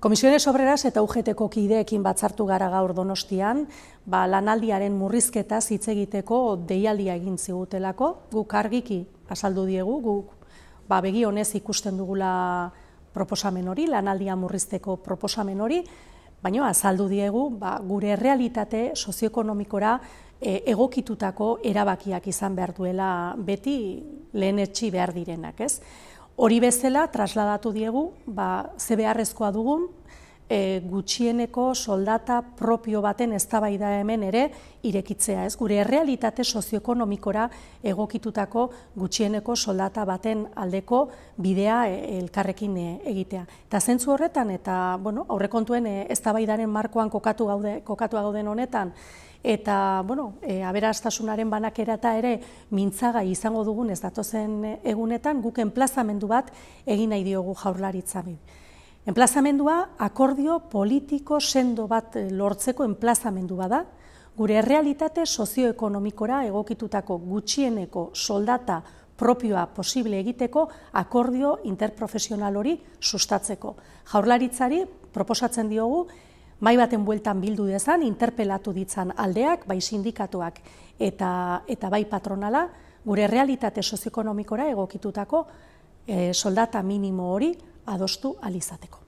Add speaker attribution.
Speaker 1: Komisiones Obreras eta UGTko kideekin batzartu gara gaur Donostian, ba, lanaldiaren murrizketa hitz egiteko deialdia egin zigutelako, guk argiki azaldu diegu, guk ba, begi honez ikusten dugula proposamen hori, lanaldia murrizteko proposamen hori, baina azaldu diegu ba, gure realitate sozioekonomikora e, egokitutako erabakiak izan behar duela beti lehen behar direnak, ez? hori bezala trasladatu diegu ba, ze beharrezkoa dugun e, gutxieneko soldata propio baten eztabaida hemen ere irekitzea, ez? Gure errealitate sozioekonomikora egokitutako gutxieneko soldata baten aldeko bidea e, elkarrekin e, egitea. Eta zentsu horretan eta, bueno, aurrekontuen e, eztabaidaren markoan kokatu gaude, kokatu gauden honetan eta, bueno, e, aberastasunaren banakerata ere mintzaga izango dugun ez datozen egunetan guken plazamendu bat egin nahi diogu jaurlaritzari. Enplazamendua akordio politiko sendo bat eh, lortzeko enplazamendu bada, gure errealitate sozioekonomikora egokitutako gutxieneko soldata propioa posible egiteko akordio interprofesional hori sustatzeko. Jaurlaritzari proposatzen diogu mai baten bueltan bildu dezan interpelatu ditzan aldeak, bai sindikatuak eta eta bai patronala gure realitate sozioekonomikora egokitutako eh, soldata minimo hori adostu alizateko.